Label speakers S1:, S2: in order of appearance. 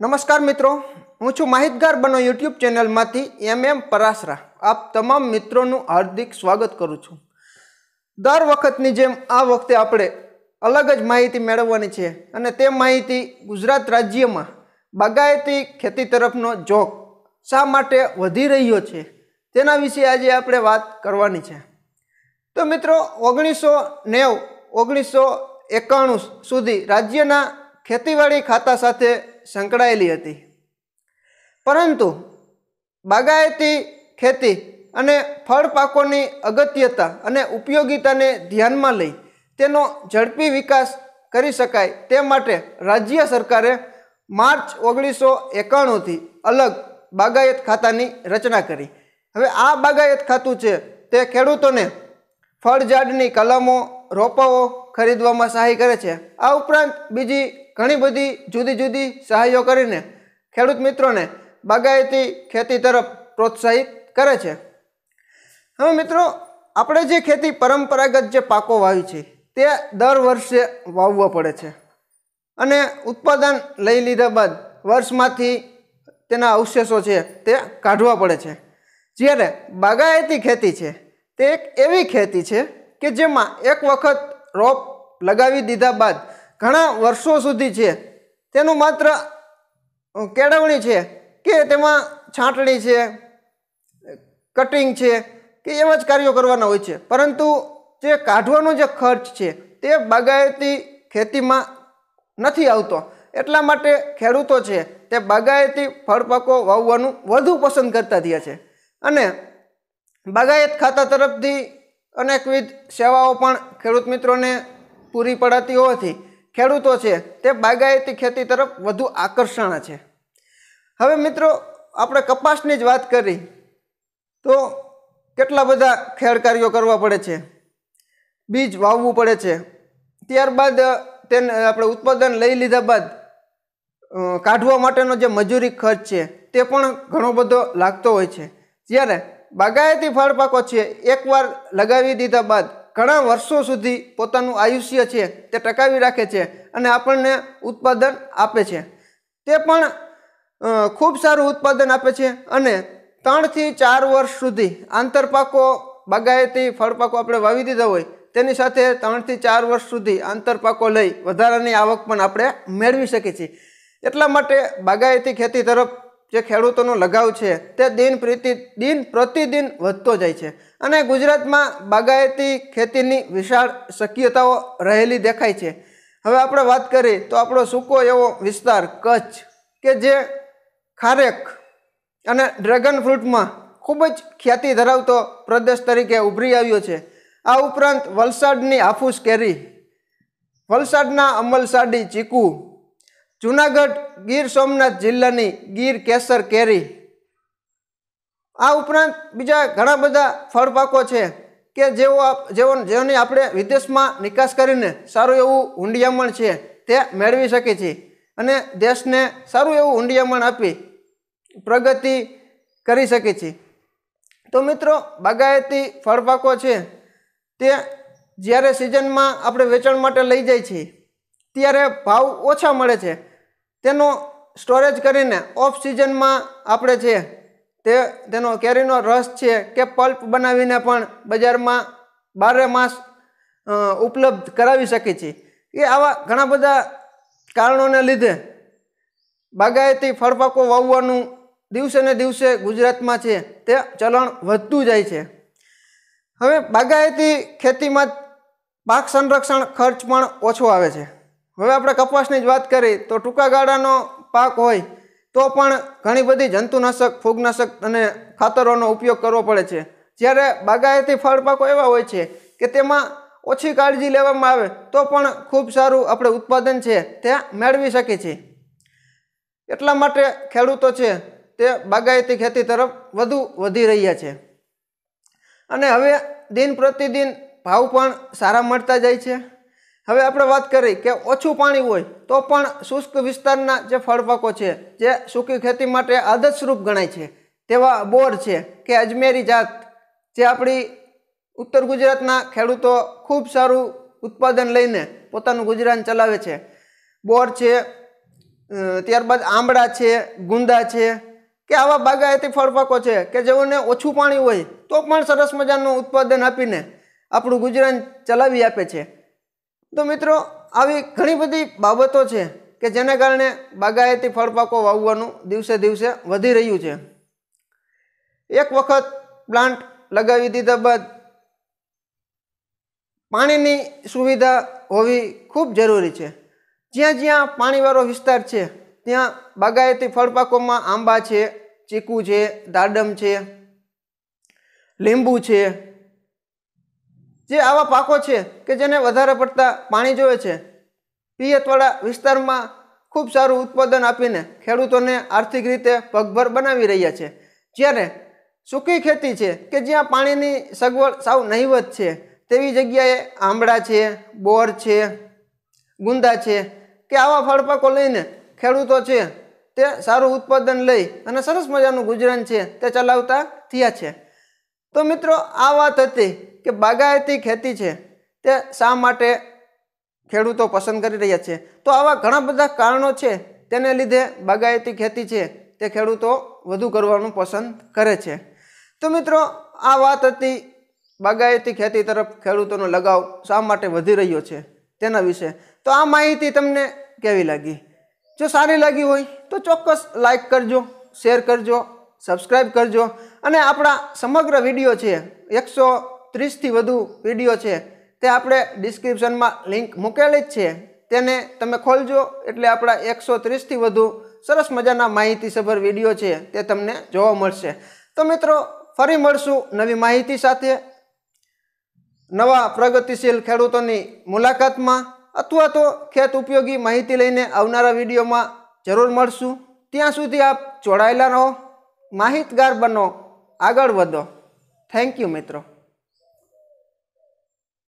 S1: નમસ્કાર મિત્રો હું છું માહિતગાર બનો યુટ્યુબ ચેનલમાંથી એમ એમ પરાસરા આપ તમામ મિત્રોનું હાર્દિક સ્વાગત કરું છું દર વખતની જેમ આ વખતે આપણે અલગ જ માહિતી મેળવવાની છે અને તે માહિતી ગુજરાત રાજ્યમાં બાગાયતી ખેતી તરફનો જોગ શા માટે વધી રહ્યો છે તેના વિશે આજે આપણે વાત કરવાની છે તો મિત્રો ઓગણીસો નેવ ઓગણીસો એકાણું સુધી રાજ્યના ખેતીવાડી ખાતા સાથે સંકળાયેલી હતી પરંતુ બાગાયતી ખેતી અને ફળ પાકોની અગત્યતા અને ઉપયોગીતાને ધ્યાનમાં લઈ તેનો ઝડપી વિકાસ કરી શકાય તે માટે રાજ્ય સરકારે માર્ચ ઓગણીસો એકાણુંથી અલગ બાગાયત ખાતાની રચના કરી હવે આ બાગાયત ખાતું છે તે ખેડૂતોને ફળઝાડની કલમો રોપાઓ ખરીદવામાં સહાય કરે છે આ ઉપરાંત બીજી ઘણી બધી જુદી જુદી સહાયો કરીને ખેડૂત મિત્રોને બાગાયતી ખેતી તરફ પ્રોત્સાહિત કરે છે હવે મિત્રો આપણે જે ખેતી પરંપરાગત જે પાકો વાવી છે તે દર વર્ષે વાવવા પડે છે અને ઉત્પાદન લઈ લીધા બાદ વર્ષમાંથી તેના અવશેષો છે તે કાઢવા પડે છે જ્યારે બાગાયતી ખેતી છે તે એક એવી ખેતી છે કે જેમાં એક વખત રોપ લગાવી દીધા બાદ ઘણા વર્ષો સુધી છે તેનું માત્ર કેળવણી છે કે તેમાં છાંટણી છે કટિંગ છે કે એવા જ કાર્યો કરવાના હોય છે પરંતુ જે કાઢવાનો જે ખર્ચ છે તે બાગાયતી ખેતીમાં નથી આવતો એટલા માટે ખેડૂતો છે તે બાગાયતી ફળપાકો વાવવાનું વધુ પસંદ કરતા થયા છે અને બાગાયત ખાતા તરફથી અનેકવિધ સેવાઓ પણ ખેડૂત મિત્રોને પૂરી પડાતી હોવાથી ખેડૂતો છે તે બાગાયતી ખેતી તરફ વધુ આકર્ષણ છે હવે મિત્રો આપણે કપાસની જ વાત કરી તો કેટલા બધા ખેડ કાર્યો કરવા પડે છે બીજ વાવવું પડે છે ત્યારબાદ તેને આપણે ઉત્પાદન લઈ લીધા બાદ કાઢવા માટેનો જે મજૂરી ખર્ચ છે તે પણ ઘણો બધો લાગતો હોય છે જ્યારે બાગાયતી ફળ પાકો છે એકવાર લગાવી દીધા બાદ ઘણા વર્ષો સુધી પોતાનું આયુષ્ય છે તે ટકાવી રાખે છે અને આપણને ઉત્પાદન આપે છે તે પણ ખૂબ સારું ઉત્પાદન આપે છે અને ત્રણથી ચાર વર્ષ સુધી આંતરપાકો બાગાયતી ફળપાકો આપણે વાવી દીધા હોય તેની સાથે ત્રણથી ચાર વર્ષ સુધી આંતરપાકો લઈ વધારાની આવક પણ આપણે મેળવી શકીએ છીએ એટલા માટે બાગાયતી ખેતી તરફ જે ખેડૂતોનો લગાવ છે તે દિન પ્રતિ દિન પ્રતિદિન વધતો જાય છે અને ગુજરાતમાં બાગાયતી ખેતીની વિશાળ શક્યતાઓ રહેલી દેખાય છે હવે આપણે વાત કરીએ તો આપણો સૂકો એવો વિસ્તાર કચ્છ કે જે ખારેક અને ડ્રેગન ફ્રૂટમાં ખૂબ જ ખ્યાતિ ધરાવતો પ્રદેશ તરીકે ઉભરી આવ્યો છે આ ઉપરાંત વલસાડની હાફૂસ કેરી વલસાડના અમલસાડી ચીકુ જુનાગઢ ગીર સોમનાથ જિલ્લાની ગીર કેસર કેરી આ ઉપરાંત બીજા ઘણા બધા ફળ પાકો છે કે જેઓ જેઓ જેઓની આપણે વિદેશમાં નિકાસ કરીને સારું એવું ઊંડિયામણ છે તે મેળવી શકે છે અને દેશને સારું એવું ઊંડિયામણ આપી પ્રગતિ કરી શકીએ છીએ તો મિત્રો બાગાયતી ફળ પાકો છે તે જ્યારે સિઝનમાં આપણે વેચાણ માટે લઈ જાય છીએ ત્યારે ભાવ ઓછા મળે છે તેનો સ્ટોરેજ કરીને ઓફ સિઝનમાં આપણે છે તે તેનો કેરીનો રસ છે કે પલ્પ બનાવીને પણ બજારમાં બારે માસ ઉપલબ્ધ કરાવી શકીએ છીએ એ આવા ઘણા બધા કારણોને લીધે બાગાયતી ફળપાકો વાવવાનું દિવસે ને દિવસે ગુજરાતમાં છે તે ચલણ વધતું જાય છે હવે બાગાયતી ખેતીમાં પાક સંરક્ષણ ખર્ચ પણ ઓછો આવે છે હવે આપણે કપાસની જ વાત કરીએ તો ટૂંકા ગાળાનો પાક હોય તો પણ ઘણી બધી જંતુનાશક ફૂગનાશક અને ખાતરોનો ઉપયોગ કરવો પડે છે જ્યારે બાગાયતી ફળ પાકો એવા હોય છે કે તેમાં ઓછી કાળજી લેવામાં આવે તો પણ ખૂબ સારું આપણે ઉત્પાદન છે તે મેળવી શકીએ છીએ એટલા માટે ખેડૂતો છે તે બાગાયતી ખેતી તરફ વધુ વધી રહ્યા છે અને હવે દિન પ્રતિદિન ભાવ પણ સારા મળતા જાય છે હવે આપણે વાત કરી કે ઓછું પાણી હોય તો પણ શુષ્ક વિસ્તારના જે ફળપાકો છે જે સૂકી ખેતી માટે આદર્શરૂપ ગણાય છે તેવા બોર છે કે અજમેરી જાત જે આપણી ઉત્તર ગુજરાતના ખેડૂતો ખૂબ સારું ઉત્પાદન લઈને પોતાનું ગુજરાન ચલાવે છે બોર છે ત્યારબાદ આંબળા છે ગુંદા છે કે આવા બાગાયતી ફળપાકો છે કે જેઓને ઓછું પાણી હોય તો પણ સરસ મજાનું ઉત્પાદન આપીને આપણું ગુજરાન ચલાવી આપે છે તો મિત્રો આવી ઘણી બધી બાબતો છે કે જેના કારણે બાગાયતી ફળપાકો વાવવાનું દિવસે દિવસે વધી રહ્યું છે એક વખત પ્લાન્ટ લગાવી દીધા બાદ પાણીની સુવિધા હોવી ખૂબ જરૂરી છે જ્યાં જ્યાં પાણીવાળો વિસ્તાર છે ત્યાં બાગાયતી ફળપાકોમાં આંબા છે ચીકુ છે દાડમ છે લીંબુ છે જે આવા પાકો છે કે જેને વધારે પડતા પાણી જોઈએ છે પિયતવાળા વિસ્તારમાં ખૂબ સારું ઉત્પાદન આપીને ખેડૂતોને આર્થિક રીતે પગભર બનાવી રહ્યા છે જ્યારે સૂકી ખેતી છે કે જ્યાં પાણીની સગવડ સાવ નહીવત છે તેવી જગ્યાએ આંબળા છે બોર છે ગુંદા છે કે આવા ફળપાકો લઈને ખેડૂતો છે તે સારું ઉત્પાદન લઈ અને સરસ મજાનું ગુજરાન છે તે ચલાવતા થયા છે તો મિત્રો આ વાત હતી કે બાગાયતી ખેતી છે તે શા માટે ખેડૂતો પસંદ કરી રહ્યા છે તો આવા ઘણા બધા કારણો છે તેને લીધે બાગાયતી ખેતી છે તે ખેડૂતો વધુ કરવાનું પસંદ કરે છે તો મિત્રો આ વાત હતી બાગાયતી ખેતી તરફ ખેડૂતોનો લગાવ શા માટે વધી રહ્યો છે તેના વિશે તો આ માહિતી તમને કેવી લાગી જો સારી લાગી હોય તો ચોક્કસ લાઈક કરજો શેર કરજો સબસ્ક્રાઈબ કરજો અને આપણા સમગ્ર વિડીયો છે એકસો ત્રીસથી વધુ વિડીયો છે તે આપણે ડિસ્ક્રિપ્શનમાં લિંક મૂકેલી જ છે તેને તમે ખોલજો એટલે આપણા એકસો ત્રીસથી વધુ સરસ મજાના માહિતીસભર વિડીયો છે તે તમને જોવા મળશે તો મિત્રો ફરી મળશું નવી માહિતી સાથે નવા પ્રગતિશીલ ખેડૂતોની મુલાકાતમાં અથવા તો ખેત ઉપયોગી માહિતી લઈને આવનારા વિડીયોમાં જરૂર મળશું ત્યાં સુધી આપ જોડાયેલા રહો માહિતગાર બનો આગળ વધો થેન્ક યુ મિત્રો